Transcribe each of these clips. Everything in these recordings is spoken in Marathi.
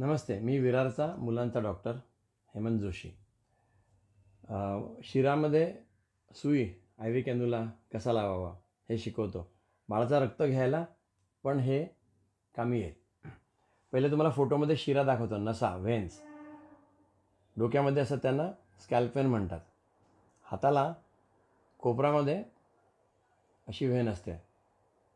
नमस्ते मी विरारचा मुलांचा डॉक्टर हेमंत जोशी शिरामध्ये सुई आय व्ही कॅन्युला कसा लावावा हे शिकवतो बाळाचा रक्त घ्यायला पण हे कामी आहे पहिले तुम्हाला फोटोमध्ये शिरा दाखवतो नसा व्हेन्स डोक्यामध्ये असं त्यांना स्कॅल्पेन म्हणतात हाताला कोपरामध्ये अशी व्हेन असते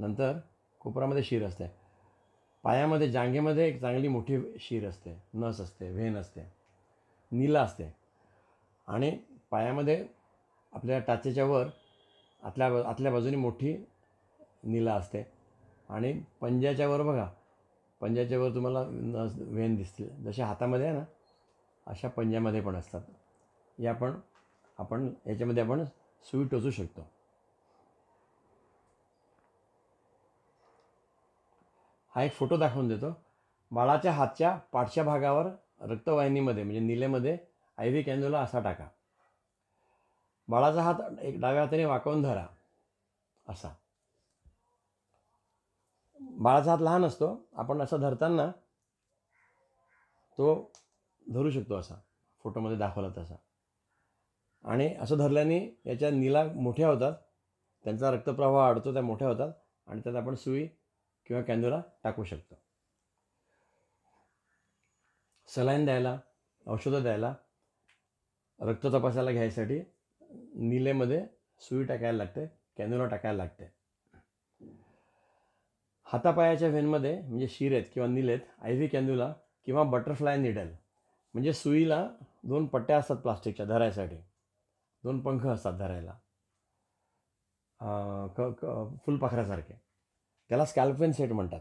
नंतर कोपरामध्ये शिर असते पायामध्ये जांगेमध्ये एक चांगली मोठी शीर असते नस असते व्हेन असते नीला असते आणि पायामध्ये आपल्या टाचेच्या वर आतल्या आतल्या बाजूने मोठी नीला असते आणि पंज्याच्या वर बघा पंज्याच्या वर तुम्हाला नस व्हेन दिसतील जशा हातामध्ये आहे ना अशा पंजामध्ये पण असतात या पण आपण याच्यामध्ये आपण सुई टोचू शकतो हा एक फोटो दाखवून देतो बाळाच्या हातच्या पाठच्या भागावर रक्तवाहिनीमध्ये म्हणजे निलेमध्ये आय व्ही कॅन्झोला असा टाका बाळाचा हात एक डाव्या हाताने वाकवून धरा असा बाळाचा हात लहान असतो आपण असा धरताना तो धरू शकतो असा फोटोमध्ये दाखवला तसा आणि असं धरल्याने याच्या नीला मोठ्या होतात त्यांचा रक्तप्रवाह वाढतो त्या मोठ्या होतात आणि त्यात आपण सुई किंवा कॅन्युला टाकू शकतो सलाईन द्यायला औषधं द्यायला रक्त तपासायला घ्यायसाठी निलेमध्ये सुई टाकायला लागते कॅन्युला टाकायला लागते हातापायाच्या व्हेनमध्ये म्हणजे शिरेत किंवा निलेत आय व्ही कॅन्युला किंवा बटरफ्लाय निडल म्हणजे सुईला दोन पट्ट्या असतात प्लास्टिकच्या धरायसाठी दोन पंख असतात धरायला क क फुलपाखरासारखे त्याला स्कॅल्पेन सेट म्हणतात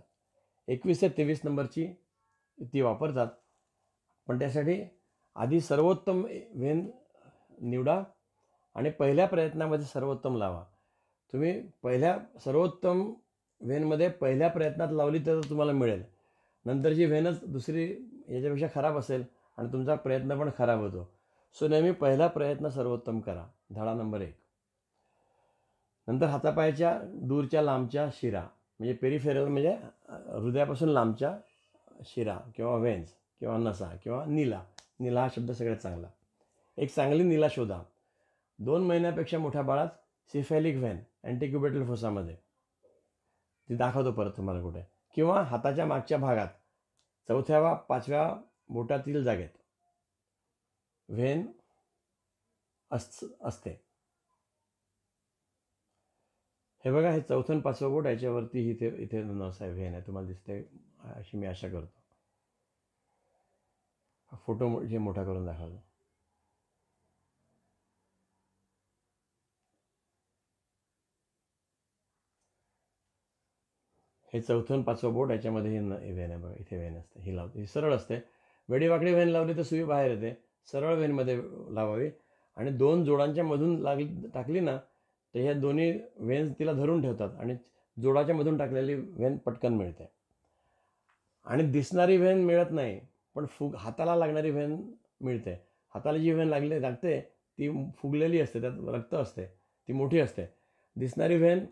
एकवीस ते तेवीस नंबरची ती वापरतात पण त्यासाठी आधी सर्वोत्तम वेन निवडा आणि पहिल्या प्रयत्नामध्ये सर्वोत्तम लावा तुम्ही पहिल्या सर्वोत्तम वेनमध्ये पहिल्या प्रयत्नात लावली तर तुम्हाला मिळेल नंतरची व्हेनच दुसरी याच्यापेक्षा खराब असेल आणि तुमचा प्रयत्न पण खराब होतो सो नेहमी पहिला प्रयत्न सर्वोत्तम करा धडा नंबर एक नंतर हातापायाच्या दूरच्या लांबच्या शिरा म्हणजे पेरिफेरल म्हणजे हृदयापासून लांबच्या शिरा किंवा वेन्स किंवा नसा किंवा नीला नीला हा शब्द सगळ्यात चांगला एक चांगली निला शोधा दोन महिन्यापेक्षा मोठ्या बाळात सिफेलिक व्हॅन अँटीक्युबेटल फोसामध्ये ती दाखवतो परत तुम्हाला कुठे किंवा हाताच्या मागच्या भागात चौथ्या वा पाचव्या बोटातील जागेत व्हेन अस असते हे बघा हे चौथन पाचवं बोट याच्यावरती इथे इथे नवसाहेब हे नाही तुम्हाला दिसते अशी मी आशा करतो फोटो जे मोठा करून दाखवतो हे चौथं पाचवं बोट याच्यामध्ये हे वेन आहे बघा इथे वेन असते ही लावते ही सरळ असते वेडीवाकडी वेन लावली तर सुई बाहेर येते सरळ वेनमध्ये लावावी आणि दोन जोडांच्या मधून लागली टाकली ना तर ह्या दोन्ही वेन्स तिला धरून ठेवतात आणि जोडाच्या मधून टाकलेली वेन पटकन मिळते आणि दिसणारी वेन मिळत नाही पण फुग हाताला लागणारी वेन मिळते हाताला जी वेन लागली लागते ती फुगलेली असते त्यात रक्त असते ती मोठी असते दिसणारी वेन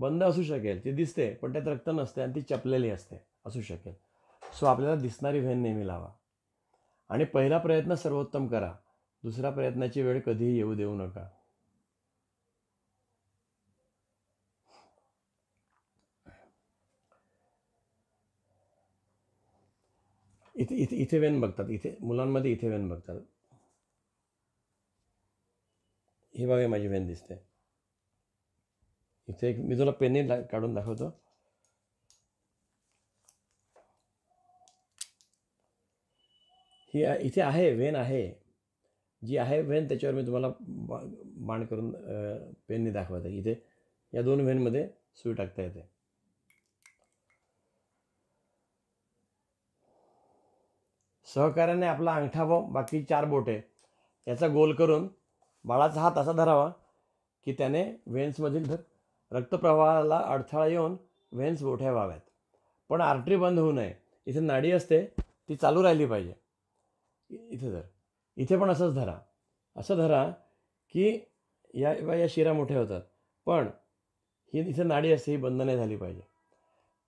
बंद असू शकेल ती दिसते पण त्यात रक्त नसते आणि ती चपलेली असते असू शकेल सो आपल्याला दिसणारी वेन नेहमी लावा आणि पहिला प्रयत्न सर्वोत्तम करा दुसऱ्या प्रयत्नाची वेळ कधीही येऊ देऊ नका इथे इथे इथे वेन बघतात इथे मुलांमध्ये इथे वेन बघतात ही बघा माझी वेन दिसते इथे एक मी तुला पेनने ला काढून दाखवतो ही इथे आहे वेन आहे जी आहे वेन त्याच्यावर मी तुम्हाला बाण करून पेनने दाखवत आहे इथे या दोन वेनमध्ये सुई टाकता येते सहकार्याने आपला अंगठा व बाकी चार बोटे याचा गोल करून बाळाचा हात असा धरावा की त्याने व्हेन्समधील रक्तप्रवाहाला अडथळा येऊन व्हेन्स मोठ्या व्हाव्यात पण आर्टरी बंद होऊ नये इथे नाडी असते ती चालू राहिली पाहिजे इथे धर इथे पण असंच धरा असं धरा की या या शिरा मोठ्या होतात पण ही इथे नाडी असते ही बंद नाही झाली पाहिजे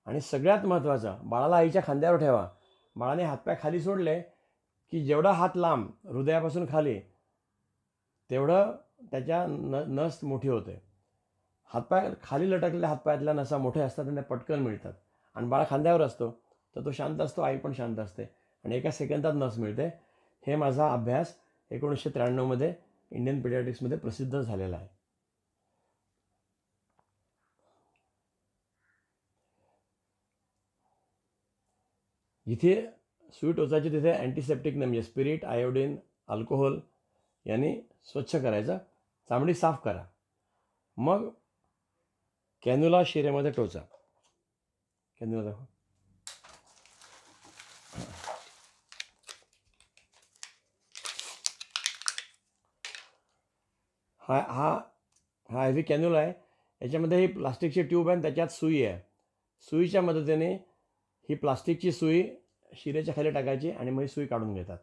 आणि सगळ्यात महत्त्वाचा बाळाला आईच्या खांद्यावर ठेवा बाळाने हातपाय खाली सोडले की जेवढा हात लांब हृदयापासून खाली तेवढं त्याच्या न नस मोठी होते हातपाय खाली लटकलेल्या हातपायातल्या नसा मोठ्या असतात आणि पटकन मिळतात आणि बाळ खांद्यावर असतो तर तो शांत असतो आई पण शांत असते आणि एका सेकंदात नस मिळते हे माझा अभ्यास एकोणीसशे त्र्याण्णवमध्ये इंडियन पिडियाटिक्समध्ये प्रसिद्ध झालेला आहे जिथे स्वीट टोचायची तिथे अँटीसेप्टिक म्हणजे स्पिरिट आयोडीन अल्कोहोल यांनी स्वच्छ करायचा चामडी साफ करा मग कॅन्युला शिऱ्यामध्ये टोचा कॅन्युला दाखवा हा हा हा हेवी कॅन्युला आहे याच्यामध्ये ही प्लास्टिकची ट्यूब आहे आणि त्याच्यात सुई आहे सुईच्या मदतीने ही प्लास्टिकची सुई शिरेच्या खाली टाकायची आणि मग ही सुई काढून घेतात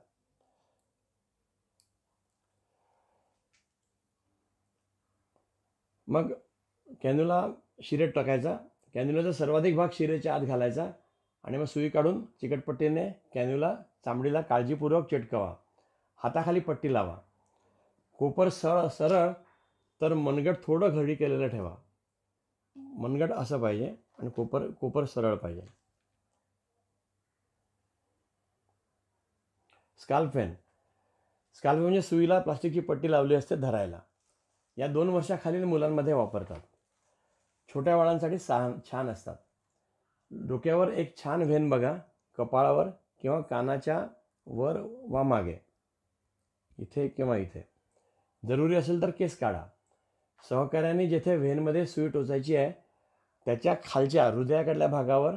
मग कॅन्युला शिरेत टाकायचा कॅन्युलाचा सर्वाधिक भाग शिरेच्या आत घालायचा आणि मग सुई काढून चिकटपट्टीने कॅन्युला चांबडीला काळजीपूर्वक चिटकवा हाताखाली पट्टी लावा कोपर सरळ सरळ तर मनगट थोडं घडी केलेलं ठेवा मनगट असं पाहिजे आणि कोपर कोपर सरळ पाहिजे फॅन स्काल्प म्हणजे सुईला प्लास्टिकची पट्टी लावली असते धरायला या दोन वर्षाखालील मुलांमध्ये वापरतात छोट्या बाळांसाठी सहा छान असतात डोक्यावर एक छान व्हेन बघा कपाळावर किंवा कानाच्या वर वा मागे इथे किंवा इथे जरुरी असेल तर केस काढा सहकाऱ्यांनी जेथे व्हेनमध्ये सुई टोचायची आहे त्याच्या खालच्या हृदयाकडल्या भागावर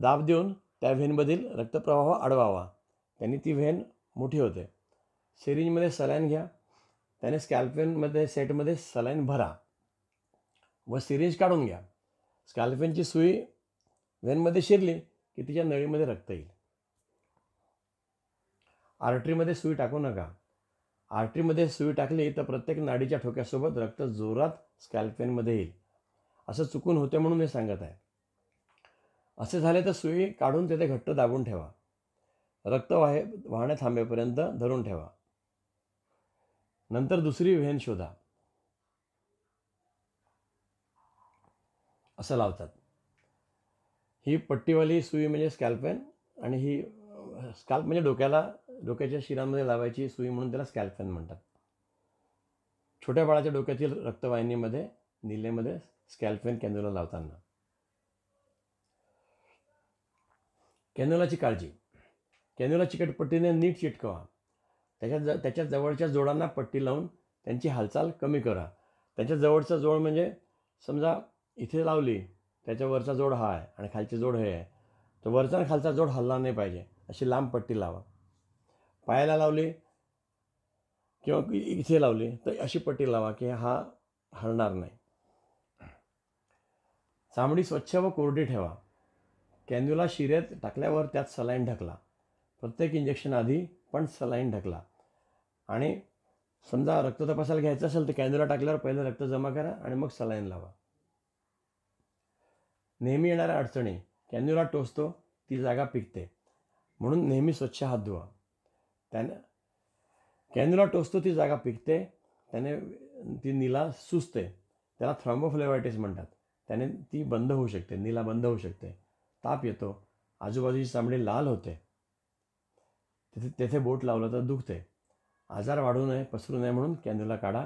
दाब देऊन त्या व्हेनमधील रक्तप्रवाह अडवावा त्यांनी ती व्हेन मोठी होते सिरिंजमध्ये सलाईन घ्या त्याने स्कॅल्पेनमध्ये सेटमध्ये सलाईन भरा व सिरिंज काढून घ्या स्कॅल्पेनची सुई व्हेनमध्ये शिरली की तिच्या नळीमध्ये रक्त येईल आर्टरीमध्ये सुई टाकू नका आर्टरीमध्ये सुई टाकली तर प्रत्येक नाडीच्या ठोक्यासोबत रक्त जोरात स्कॅल्पेनमध्ये येईल असं चुकून होते म्हणून हे सांगत आहे असे झाले तर सुई काढून तिथे घट्ट दाबून ठेवा रक्त वाहे वाहणे थांबेपर्यंत धरून ठेवा नंतर दुसरी व्हेन शोधा असं लावतात ही पट्टीवाली सुई म्हणजे स्कॅल्पेन आणि ही स्कॅल्प म्हणजे डोक्याला डोक्याच्या शिरांमध्ये लावायची सुई म्हणून त्याला स्कॅल्पेन म्हणतात छोट्या बाळाच्या डोक्यातील रक्तवाहिनीमध्ये निलेमध्ये स्कॅल्पेन कॅन्युला लावताना कॅन्युलाची काळजी कॅन्युलाची चिकटपट्टीने नीट चिटकवा त्याच्या ज त्याच्या जवळच्या जोडांना पट्टी लावून त्यांची हालचाल कमी करा त्याच्या जवळचा जोड म्हणजे समजा इथे लावली त्याच्यावरचा जोड हा आहे आणि खालची जोड हे आहे तर वरचा आणि खालचा जोड हल्ला नाही पाहिजे अशी लांब पट्टी लावा पायाला लावली किंवा इथे लावली तर अशी पट्टी लावा की हा हलणार नाही चामडी स्वच्छ व कोरडी ठेवा कॅन्युला शिरेत टाकल्यावर त्यात सलाईन ढकला प्रत्येक इंजेक्शन आधी पण सलाईन ढकला आणि समजा रक्त तपासायला घ्यायचं असेल तर कॅन्युला टाकल्यावर पहिलं रक्त जमा करा आणि मग सलाईन लावा नेहमी येणाऱ्या अडचणी कॅन्युला टोचतो ती जागा पिकते म्हणून नेहमी स्वच्छ हात धुवा त्याने कॅन्युला टोचतो ती जागा पिकते त्याने ती नीला सुचते त्याला थ्रॉम्बोफ्लेवायटिस म्हणतात त्याने ती बंद होऊ शकते नीला बंद होऊ शकते ताप येतो आजूबाजूची चामडी लाल होते तिथे तेथे बोट लावलं तर दुखते आजार वाढू नये पसरू नये म्हणून कॅन्युला काढा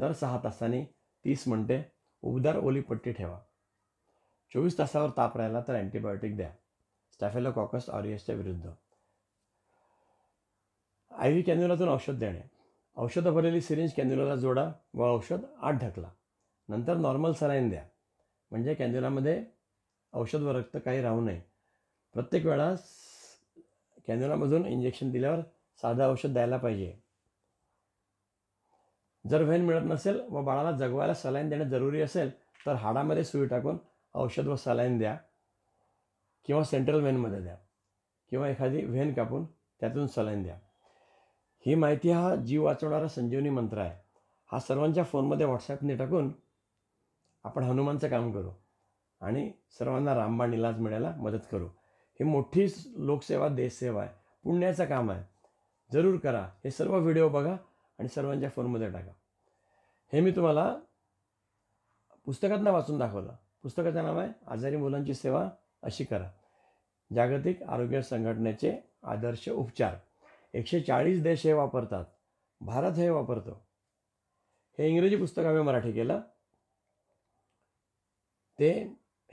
दर सहा तासांनी तीस मिनटे उबदार ओली पट्टी ठेवा चोवीस तासावर ताप राहिला तर अँटीबायोटिक द्या कॉकस ऑरियसच्या विरुद्ध आय व्ही कॅन्युलातून औषध देणे औषध भरलेली सिरिंज कॅन्युलाला जोडा व औषध आत ढकला नंतर नॉर्मल सलाईन द्या म्हणजे कॅन्युलामध्ये औषध व रक्त काही राहू नये प्रत्येक वेळा कॅन्युलामधून इंजेक्शन दिल्यावर साधं औषध द्यायला पाहिजे जर व्हेन मिळत नसेल व बाळाला जगवायला सलाईन देणं जरुरी असेल तर हाडामध्ये सुई टाकून औषध व सलाईन द्या किंवा सेंट्रल व्हेनमध्ये द्या किंवा एखादी व्हेन कापून त्यातून सलाईन द्या ही माहिती हा जीव वाचवणारा संजीवनी मंत्र आहे हा सर्वांच्या फोनमध्ये व्हॉट्सॲपने टाकून आपण हनुमानचं काम करू आणि सर्वांना रामबाण इलाज मिळायला मदत करू हे मोठी लोकसेवा देशसेवा आहे पुण्याचं काम आहे जरूर करा हे सर्व व्हिडिओ बघा आणि सर्वांच्या फोनमध्ये टाका हे मी तुम्हाला पुस्तकातनं वाचून दाखवलं पुस्तकाचं नाव आहे आजारी मुलांची सेवा अशी करा जागतिक आरोग्य संघटनेचे आदर्श उपचार एकशे चाळीस देश हे वापरतात भारत हे वापरतो हे इंग्रजी पुस्तक आम्ही मराठी केलं ते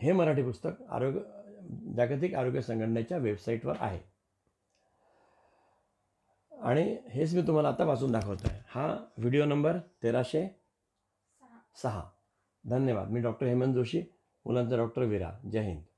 हे मराठी पुस्तक आरोग्य जागतिक आरोग्य संघटनेच्या वेबसाईटवर आहे आणि हेच मी तुम्हाला आता वाचून दाखवत आहे हा व्हिडिओ नंबर तेराशे सहा धन्यवाद मी डॉक्टर हेमंत जोशी मुलांचा डॉक्टर विरा जय हिंद